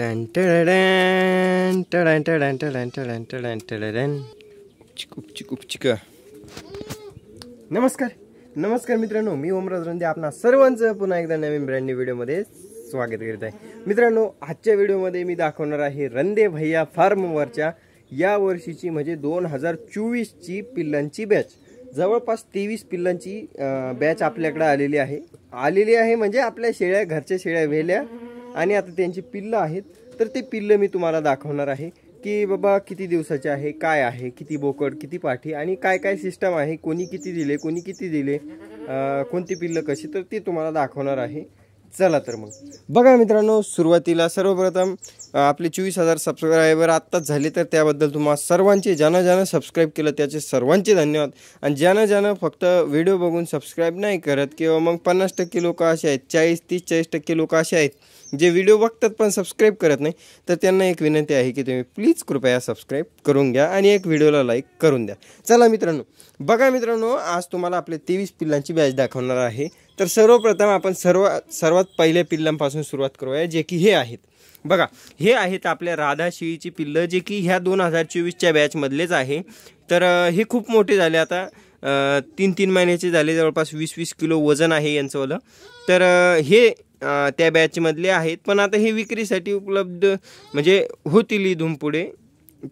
नमस्कार नमस्कार मित्रांनो मी ओमराज रंदे आपणा सर्वांचं पुन्हा एकदा नवीन ब्रँड व्हिडिओमध्ये स्वागत करीत आहे मित्रांनो आजच्या व्हिडिओमध्ये मी दाखवणार आहे रंदे भैया फार्मवरच्या या वर्षीची म्हणजे दोन हजार चोवीसची पिल्लांची बॅच जवळपास तेवीस पिल्लांची बॅच आपल्याकडे आलेली आहे आलेली आहे म्हणजे आपल्या शेळ्या घरच्या शेळ्या वेल्या आणि आता त्यांची पिल्लं आहेत तर ते पिल्लं मी तुम्हाला दाखवणार आहे की बाबा किती दिवसाचे आहे काय आहे किती बोकड किती पाठी आणि काय काय सिस्टम आहे कोणी किती दिले कोणी किती दिले कोणती पिल्लं कशी तर ते तुम्हाला दाखवणार आहे चला तर मग बघा मित्रांनो सुरुवातीला सर्वप्रथम आपले चोवीस हजार सबस्क्रायबर आत्ताच झाले तर त्याबद्दल तुम्हाला सर्वांचे ज्यानं ज्यानं सबस्क्राईब केलं त्याचे सर्वांचे धन्यवाद आणि ज्यानं ज्यानं फक्त व्हिडिओ बघून सबस्क्राईब नाही करत किंवा मग पन्नास टक्के लोक असे आहेत चाळीस तीस चाळीस टक्के लोक असे आहेत जे व्हिडिओ बघतात पण सबस्क्राईब करत नाही तर त्यांना एक विनंती आहे की तुम्ही प्लीज कृपया सबस्क्राईब करून घ्या आणि एक व्हिडिओला लाईक करून द्या चला मित्रांनो बघा मित्रांनो आज तुम्हाला आपले तेवीस पिल्लांची बॅच दाखवणार आहे तर सर्वप्रथम आपण सर्व सर्वात पहिल्या पिल्लांपासून सुरुवात करूया जे की हे आहेत बघा हे आहेत आपल्या शिळीची पिल्लं जे की ह्या दोन हजार चोवीसच्या बॅचमधलेच आहे तर हे खूप मोठे झाले आता तीन तीन महिन्याचे झाले जवळपास वीस वीस किलो वजन आहे यांचंवालं तर हे त्या बॅचमधले आहेत पण आता हे विक्रीसाठी उपलब्ध म्हणजे होतील इथून पुढे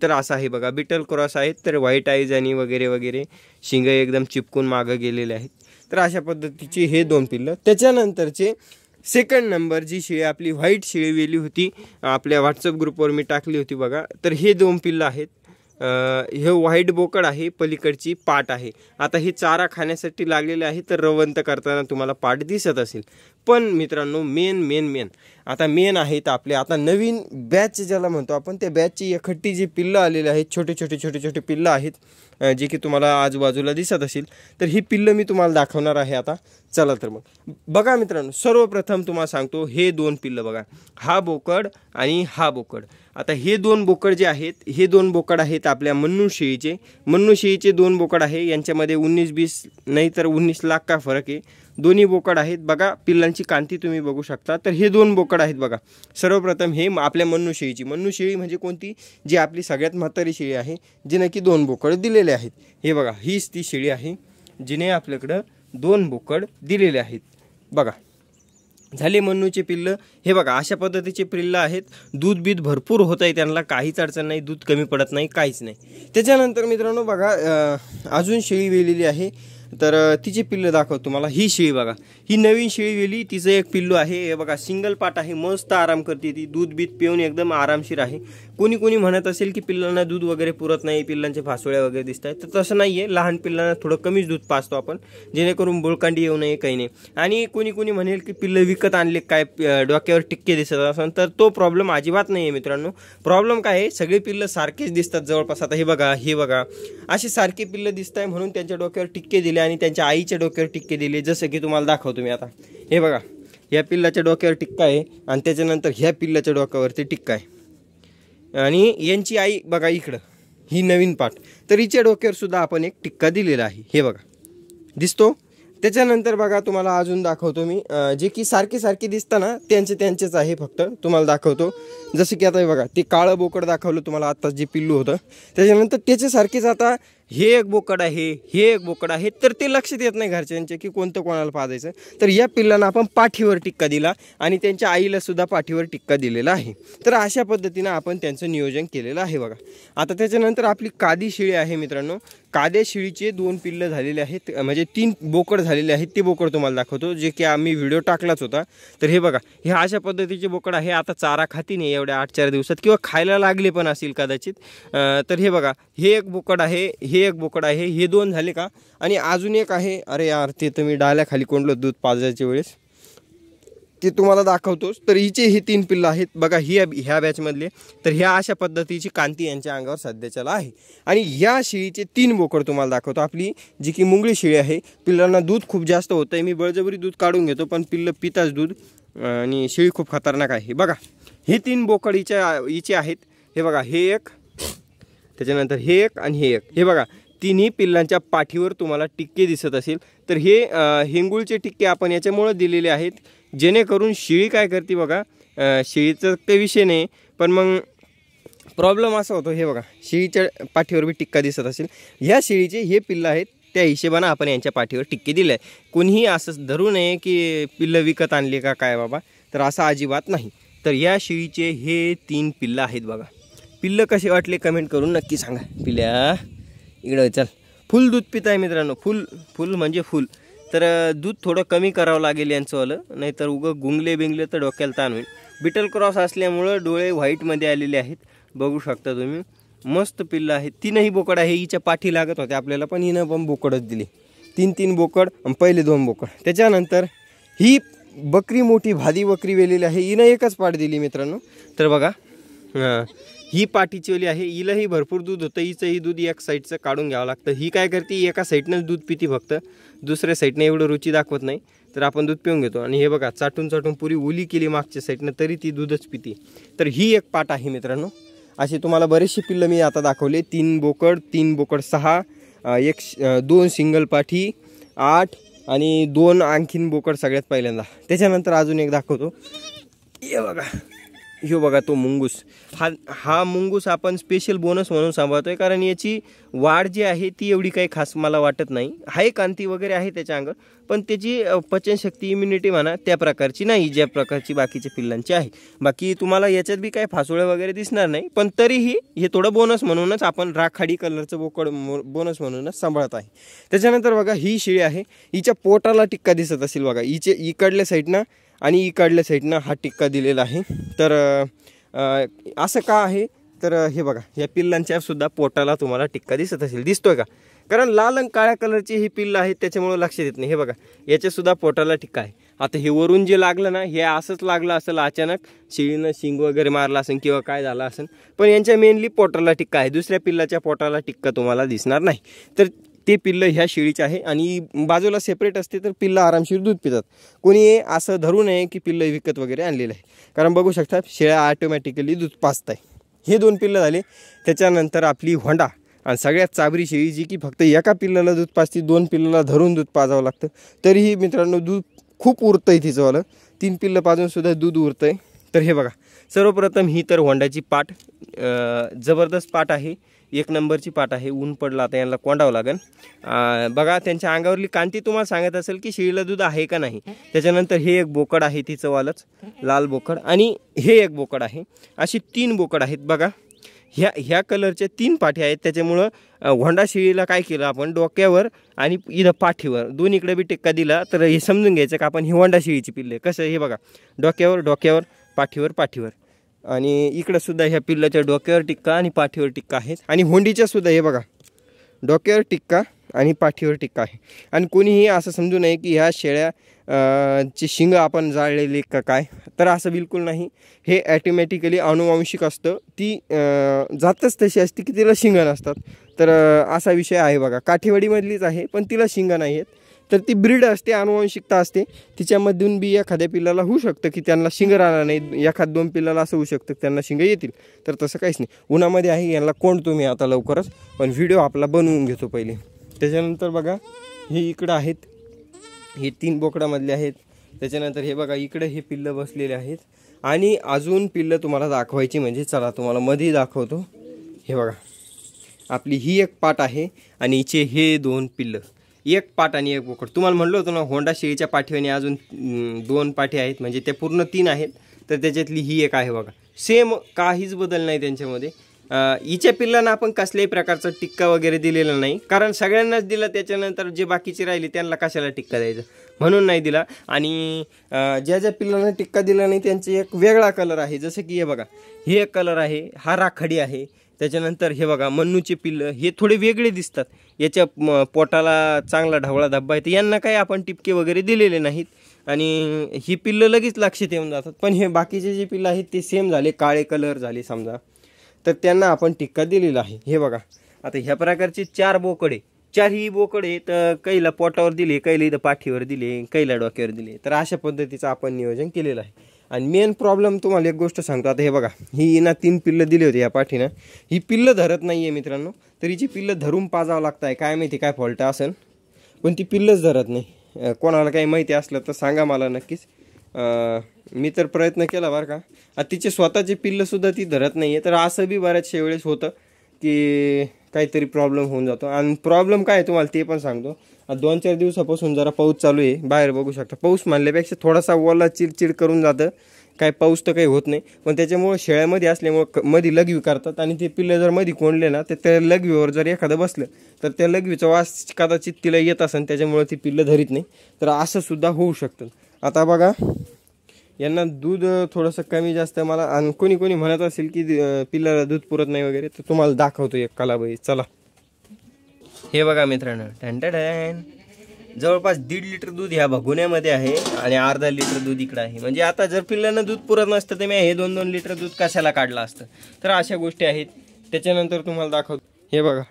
तर असं आहे बघा बिटल क्रॉस आहेत तर व्हाईट आईज आणि वगैरे वगैरे शिंग एकदम चिपकून मागं गेलेले आहेत तर अशा पद्धतीचे हे दोन पिल्लं त्याच्यानंतरचे सेकंड नंबर जी शिळी आपली व्हाईट शिळी वेली होती आपल्या व्हॉट्सअप ग्रुपवर मी टाकली होती बघा तर हे दोन पिल्लं आहेत हे व्हाईट बोकड आहे पलीकडची पाट आहे आता हे चारा खाण्यासाठी लागलेले आहे तर रवंत करताना तुम्हाला पाट दिसत असेल पण मित्रांनो मेन मेन मेन आता मेन आहेत आपले आता नवीन बॅच ज्याला म्हणतो आपण त्या बॅचची एकट्टी जी पिल्लं आलेली आहेत छोटे छोटे छोटे छोटे पिल्लं आहेत जे की तुम्हाला आजूबाजूला दिसत असेल तर ही पिल्लं मी तुम्हाला दाखवणार आहे आता चला तर मग बघा मित्रांनो सर्वप्रथम तुम्हाला सांगतो हे दोन पिल्लं बघा हा बोकड आणि हा बोकड आता हे दोन बोकड जे आहेत हे दोन बोकड आहेत आपल्या मन्नूशेळीचे शेळीचे दोन बोकड आहे यांच्यामध्ये उन्नीस बीस नाही तर उन्नीस लाख का फरक आहे दोन्ही बोकड आहेत बघा पिल्लांचे यांची कांती तुम्ही बघू शकता तर हे दोन बोकड आहेत बघा सर्वप्रथम हे आपल्या मन्नू शेळी म्हणजे कोणती जी आपली सगळ्यात म्हातारी शेळी आहे जिने की दोन बोकड दिलेले आहेत हे बघा हीच ती शेळी आहे जिने आपल्याकडं दोन बोकड दिलेले आहेत बघा झाले मन्नूचे पिल्ल हे बघा अशा पद्धतीचे पिल्ल आहेत दूध बीध भरपूर होत आहे त्यांना काहीच अडचण नाही दूध कमी पडत नाही काहीच नाही त्याच्यानंतर मित्रांनो बघा अजून शेळी वेलेली आहे तर तिची पिल्लं दाखवतो तुम्हाला ही शेळी बघा ही नवीन शेळी गेली तिचं एक पिल्लू आहे हे बघा सिंगल पाट आहे मस्त आराम करते ती दूध बीत पिऊन एकदम आरामशीर आहे कोणी कोणी म्हणत असेल की पिल्लांना दूध वगैरे पुरत नाही पिल्लांचे फासोळ्या वगैरे दिसत आहेत तर तसं नाही आहे लहान पिल्लांना थोडं कमीच दूध पाचतो आपण जेणेकरून बोळकांडी येऊ नये काही नाही आणि कोणी कोणी म्हणेल की पिल्लं विकत आणले काय डोक्यावर टिक्के दिसत असं तर तो प्रॉब्लेम अजिबात नाही आहे मित्रांनो प्रॉब्लेम काय आहे सगळी पिल्लं सारखेच दिसतात जवळपास आता हे बघा हे बघा असे सारखी पिल्लं दिसत आहे म्हणून त्यांच्या डोक्यावर टिक्के दिले आणि त्यांच्या आईच्या डोक्यावर टिक्के दिले जसं की तुम्हाला दाखवतो मी आता हे बघा या पिल्लाच्या डोक्यावर टिक्का आहे आणि त्याच्यानंतर ह्या पिल्लाच्या डोक्यावरती टिक्का आहे आणि यांची आई बघा इकडं ही नवीन पाठ तर हिच्या डोक्यावर सुद्धा आपण एक टिक्का दिलेला आहे हे बघा दिसतो त्याच्यानंतर बघा तुम्हाला अजून दाखवतो मी जे की सारखे सारखे ना त्यांचे त्यांचेच आहे फक्त तुम्हाला दाखवतो जसं की आता बघा ते काळं बोकड दाखवलं तुम्हाला आत्ताच जे पिल्लू होतं त्याच्यानंतर त्याच्यासारखेच आता हे एक बोकड आहे हे एक बोकड आहे तर ते लक्षात येत नाही घरच्यांचे की कोणतं कोणाला पाजायचं तर या पिल्लांना आपण पाठीवर टिक्का दिला आणि त्यांच्या आईला सुद्धा पाठीवर टिक्का दिलेला आहे तर अशा पद्धतीनं आपण त्यांचं नियोजन केलेलं आहे बघा आता त्याच्यानंतर आपली कादी शिळी आहे मित्रांनो काद्या शिळीचे दोन पिल्ल झालेले आहेत म्हणजे तीन बोकड झालेले आहेत ते बोकड तुम्हाला दाखवतो जे की आम्ही व्हिडिओ टाकलाच होता तर हे बघा हे अशा पद्धतीचे बोकड आहे आता चारा खाती नाही एवढ्या आठ चार दिवसात किंवा खायला लागले पण असेल कदाचित तर हे बघा हे एक बोकड आहे हे एक बोकड आहे हे दोन झाले का आणि अजून एक आहे अरे यार ते तुम्ही डाल्याखाली कोंडलो दूध पाजायच्या वेळेस ती तुम्हाला दाखवतोच तर हिचे हे तीन पिल्लं आहेत बघा ही ह्या बॅचमधले तर ह्या अशा पद्धतीची कांती यांच्या अंगावर सध्याच्याला आहे आणि ह्या शेळीचे तीन बोकड तुम्हाला दाखवतो आपली जी की मुंगळी शेळी आहे पिल्लांना दूध खूप जास्त होतं आहे मी बळजबरी दूध काढून घेतो पण पिल्लं पिताच दूध आणि शेळी खूप खतरनाक आहे बघा हे तीन बोकड हिच्या हिचे आहेत हे बघा हे एक त्याच्यानंतर हे एक आणि हे एक हे बघा तिन्ही पिल्लांच्या पाठीवर तुम्हाला टिक्के दिसत असेल तर हे हिंगुळचे टिक्के आपण याच्यामुळं दिलेले आहेत जेणेकरून शिळी काय करते बघा शिळीचं काही विषय नाही पण मग प्रॉब्लेम असा होतो हे बघा शिळीच्या पाठीवर बी टिक्का दिसत असेल ह्या शिळीचे हे पिल्लं आहेत त्या हिशेबानं आपण यांच्या पाठीवर टिक्के दिले आहे कुणीही असं धरू नये की पिल्लं विकत आणली का काय बाबा तर असा अजिबात नाही तर या शिळीचे हे तीन पिल्लं आहेत बघा पिल्लं कसे वाटले कमेंट करून नक्की सांगा पिल्या इकडं चल फुल दूध पित आहे मित्रांनो फुल फुल म्हणजे फुल तर दूध थोडं कमी करावं लागेल यांचंवालं नाहीतर उगं गुंगले बिंगले तर डोक्याला ताण होईल बिटल क्रॉस असल्यामुळं डोळे व्हाईटमध्ये आलेले आहेत बघू शकता तुम्ही मस्त पिल्लं आहे तीनही बोकड आहे हिच्या पाठी लागत होत्या आपल्याला पण हिनं पण बोकडच दिली तीन तीन बोकड आणि पहिले दोन बोकड त्याच्यानंतर ही बकरी मोठी भादी बकरी वेलेली आहे हिनं एकच पाठ दिली मित्रांनो तर बघा ही पाठीची आहे हिलाही भरपूर दूध होतं हिचंही दूध एक साईडचं काढून घ्यावं लागतं ही काय करते एका साईडनंच दूध पिती फक्त दुसऱ्या साईडनं एवढं रुची दाखवत नाही तर आपण दूध पिऊन घेतो आणि हे बघा चाटून चाटून पुरी ओली केली मागच्या साईडनं तरी ती दूधच पिते तर ही एक पाट आहे मित्रांनो असे तुम्हाला बरेचशी पिल्लं मी आता दाखवले तीन बोकड तीन बोकड सहा एक दोन सिंगल पाठी आठ आणि दोन आणखीन बोकड सगळ्यात पहिल्यांदा त्याच्यानंतर अजून एक दाखवतो हे बघा ह्यो बघा तो मुंगूस हा हा मुंगूस आपण स्पेशल बोनस म्हणून सांभाळतो आहे कारण याची वाढ जी आहे ती एवढी काही खास मला वाटत नाही आहे कांती वगैरे आहे त्याच्या अंग पण त्याची पचनशक्ती इम्युनिटी म्हणा त्या प्रकारची नाही ज्या प्रकारची बाकीच्या पिल्लांची आहे बाकी तुम्हाला याच्यात बी काही फासोळं वगैरे दिसणार नाही पण तरीही हे थोडं बोनस म्हणूनच आपण राखाडी कलरचं बोकड बोनस म्हणूनच सांभाळत आहे त्याच्यानंतर बघा ही शिळी आहे हिच्या पोटाला टिक्का दिसत असेल बघा हिचे इकडल्या साईडनं आणि इकडल्या साईडनं हा टिक्का दिलेला आहे तर असं का आहे तर हे बघा या पिल्लांच्या सुद्धा पोटाला तुम्हाला टिक्का दिसत असेल दिसतोय का कारण लाल आणि काळ्या कलरची ही पिल्लं आहेत त्याच्यामुळं लक्ष देत नाही हे बघा याच्यासुद्धा पोटाला टिक्का आहे आता हे वरून जे लागलं ना हे असंच लागलं असेल अचानक शिळीनं शिंग वगैरे मारला असेल किंवा काय झालं असेल पण यांच्या मेनली पोटाला टिक्का आहे दुसऱ्या पिल्लाच्या पोटाला टिक्का तुम्हाला दिसणार नाही तर ते पिल्लं ह्या शेळीचे आहे आणि बाजूला सेपरेट असते तर पिल्लं आरामशीर दूध पितात कोणी असं धरू नये की पिल्लं विकत वगैरे आणलेलं आहे कारण बघू शकता शेळ्या ऑटोमॅटिकली दूध पाचत आहे हे दोन पिल्लं झाले त्याच्यानंतर आपली होंडा आणि सगळ्यात चाबरी शेळी जी की फक्त एका पिल्लाला दूध पाचते दोन पिल्लाला धरून दूध पाजावं लागतं तरीही मित्रांनो दूध खूप उरतं आहे तिचंवालं तीन पिल्लं पाजूनसुद्धा दूध उरतं आहे तर हे बघा सर्वप्रथम ही तर होंडाची पाट जबरदस्त पाट आहे एक नंबरची पाट आहे ऊन पडला आता यांना कोंडावं लागेल बघा त्यांच्या अंगावरली कांती तुम्हाला सांगत असेल की शिळीला दूध आहे का नाही त्याच्यानंतर हे एक बोकड आहे तिचं वालच लाल बोकड आणि हे एक बोकड आहे अशी तीन बोकड आहेत बघा ह्या ह्या कलरच्या तीन पाठी आहेत त्याच्यामुळं होंडा शिळीला काय केलं आपण डोक्यावर आणि इथं पाठीवर दोन्हीकडे बी टिक्का दिला तर हे समजून घ्यायचं का आपण ही होंडा शिळीची पिल्ले कसं हे बघा डोक्यावर डोक्यावर पाठीवर पाठीवर आणि इकडं सुद्धा ह्या पिल्लाच्या डोक्यावर टिक्का आणि पाठीवर टिक्का आहेत आणि होंडीच्या सुद्धा हे बघा डोक्यावर टिक्का आणि पाठीवर टिक्का आहे आणि कोणीही असं समजू नये की ह्या शेळ्या ची शिंग आपण जाळलेली का काय तर असं बिलकुल नाही हे ॲटोमॅटिकली अनुवांशिक असतं ती जातच तशी असते की तिला शिंग नसतात तर असा विषय आहे बघा काठीवाडीमधलीच आहे पण तिला शिंग नाही आहेत तर ती ब्रीड असते अनुवंशिकता असते तिच्यामधून बी एखाद्या पिल्लाला होऊ शकतं की त्यांना शिंग राहणार नाही एखाद दोन पिल्लाला असं होऊ शकतं त्यांना शिंग येतील तर तसं काहीच नाही उन्हामध्ये आहे यांना कोण तुम्ही आता लवकरच पण व्हिडिओ आपला बनवून घेतो पहिले त्याच्यानंतर बघा हे इकडं आहेत हे तीन बोकडामधले आहेत त्याच्यानंतर हे बघा इकडे हे पिल्लं बसलेले आहेत आणि अजून पिल्लं तुम्हाला दाखवायची म्हणजे चला तुम्हाला मध्ये दाखवतो हे बघा आपली ही एक पाट आहे आणि हिचे हे दोन पिल्लं एक पाट आणि एक बोकड तुम्हाला म्हणलं होतं ना होंडा शेळीच्या पाठीवाने अजून दोन पाठी आहेत म्हणजे ते पूर्ण तीन आहेत तर त्याच्यातली ही एक आहे बघा सेम काहीच बदल नाही त्यांच्यामध्ये हिच्या पिल्लांना आपण कसल्याही प्रकारचा टिक्का वगैरे दिलेला नाही कारण सगळ्यांनाच दिला त्याच्यानंतर जे बाकीचे राहिले त्यांना कशाला टिक्का द्यायचा म्हणून नाही दिला आणि ज्या ज्या पिल्लांना टिक्का दिला नाही त्यांचा एक वेगळा कलर आहे जसं की हे बघा हे एक कलर आहे हा राखडी आहे त्याच्यानंतर हे बघा मन्नूचे पिल्लं हे थोडे वेगळे दिसतात याच्या पोटाला चांगला ढवळा धब्बा आहे यांना काही आपण टिपके वगैरे दिलेले नाहीत आणि ही पिल्लं लगेच लक्षात येऊन जातात पण हे बाकीचे जे पिल्लं आहेत ते सेम झाले काळे कलर झाले समजा तर त्यांना आपण टिक्का दिलेला आहे हे बघा आता ह्या प्रकारचे चार बोकडे चारही बोकडे तर कैला पोटावर दिले कैला इथं पाठीवर दिले कैला डोक्यावर दिले तर अशा पद्धतीचं आपण नियोजन केलेलं आहे आणि मेन प्रॉब्लेम तुम्हाला एक गोष्ट सांगतो आता हे बघा ही ना तीन पिल्लं दिली होती या पाठीनं ही पिल्लं धरत नाही आहे मित्रांनो तर हिची पिल्लं धरून पाजावं लागतं आहे काय माहिती काय फॉल्ट असेल पण ती पिल्लंच धरत नाही कोणाला काही माहिती असलं तर सांगा मला नक्कीच मी तर प्रयत्न केला बरं का आता तिचे स्वतःचे पिल्लंसुद्धा ती धरत नाही आहे तर असं बी बऱ्याचशा वेळेस होतं की काहीतरी प्रॉब्लेम होऊन जातो आणि प्रॉब्लेम काय आहे तुम्हाला ते पण सांगतो दोन चार दिवसापासून जरा पाऊस चालू आहे बाहेर बघू शकता पाऊस मानल्यापेक्षा थोडासा ओला चिडचिड करून जातं काय पाऊस तर काही होत नाही पण त्याच्यामुळं शेळ्यामध्ये असल्यामुळं मध्ये लगवी करतात आणि ते पिल्लं जर मध्ये कोंडले ना तर त्या लघवीवर जर एखादं बसलं तर त्या लगवीचा वास कदाचित तिला येत असेल त्याच्यामुळं ती पिल्लं धरीत नाही तर असं सुद्धा होऊ शकतं आता बघा यांना दूध थोडंसं कमी जास्त मला आणि कोणी कोणी म्हणत असेल की पिल्लाला दूध पुरत नाही वगैरे तर तुम्हाला दाखवतो एक कालाबाई चला हे बघा मित्रांनो टँटॅन जवळपास दीड लिटर दूध ह्या भगुण्यामध्ये आहे आणि अर्धा लिटर दूध इकडं आहे म्हणजे आता जर पिल्लांना दूध पुरत नसतं तर मी हे दोन दोन लिटर दूध कशाला काढलं असतं तर अशा गोष्टी आहेत त्याच्यानंतर तुम्हाला दाखवतो हे बघा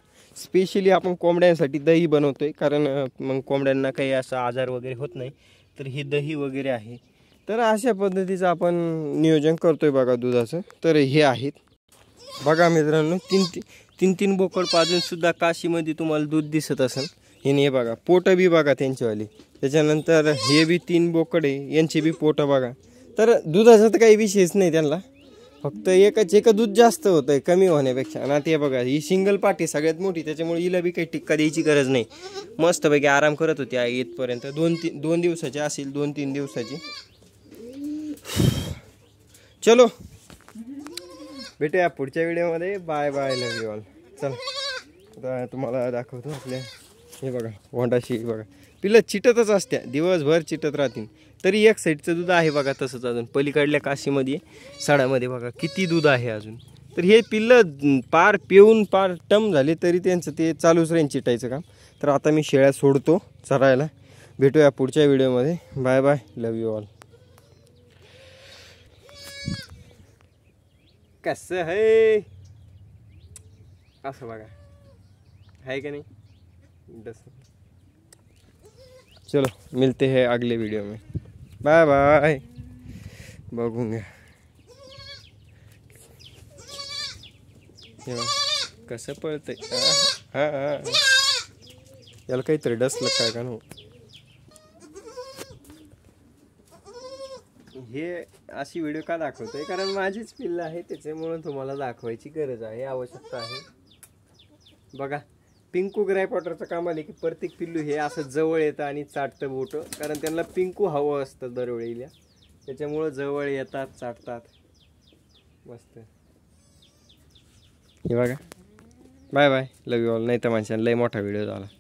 स्पेशली आपण कोंबड्यांसाठी दही बनवतोय कारण मग कोंबड्यांना काही असा आजार वगैरे होत नाही तर हे दही वगैरे आहे तर अशा पद्धतीचं आपण नियोजन करतोय बघा दुधाचं तर हे आहेत बघा मित्रांनो तीन ती तीन तीन बोकड पाजूनसुद्धा काशीमध्ये तुम्हाला दूध दिसत असेल हे हे बघा पोटं बी बघा त्यांचीवाली त्याच्यानंतर हे बी तीन बोकडे यांचे बी पोटं बघा तर दुधाचा तर काही विषयच नाही त्यांना फक्त एकच एक दूध जास्त होतं आहे कमी होण्यापेक्षा आणि ते बघा ही सिंगल पाठी सगळ्यात मोठी त्याच्यामुळे हिला बी काही टिक्का द्यायची गरज नाही मस्तपैकी आराम करत होती आई इथपर्यंत दोन तीन दोन दिवसाची असेल दोन तीन दिवसाची चलो भेटूया पुढच्या व्हिडिओमध्ये bye bye love you all चल आता तुम्हाला दाखवतो आपल्या हे बघा वोंडाशी बघा पिलं चिटतच असत्या दिवसभर चिटत राहतील तरी एक साईडचं दूध आहे बघा तसंच अजून पलीकडल्या काशीमध्ये साड्यामध्ये बघा किती दूध आहे अजून तर हे पिल्लं पार पिऊन पार टम झाले तरी त्यांचं ते चालूच राहील चिटायचं काम तर आता मी शेळ्या सोडतो चरायला भेटूया पुढच्या व्हिडिओमध्ये bye bye love you all कैसे है असं बघा है कि नहीं दस चलो मिलते हैं अगले वीडियो में बाय बाय बघूंगा हाँ पळतंय हाँ, हाँ। याला काहीतरी डस काय का ना हे अशी व्हिडिओ का दाखवतोय कारण माझीच पिल्लं आहे त्याच्यामुळं तुम्हाला दाखवायची गरज आहे आवश्यकता आहे बघा पिंकू ग्रायपॉटरचं काम आले की प्रत्येक पिल्लू हे असं जवळ येतं आणि चाटतं बोटं कारण त्यांना पिंकू हवं असतं दरवेळीला त्याच्यामुळं जवळ येतात चाटतात मस्त हे बघा bye bye love you all नाही तर माणसाने लय मोठा व्हिडिओ झाला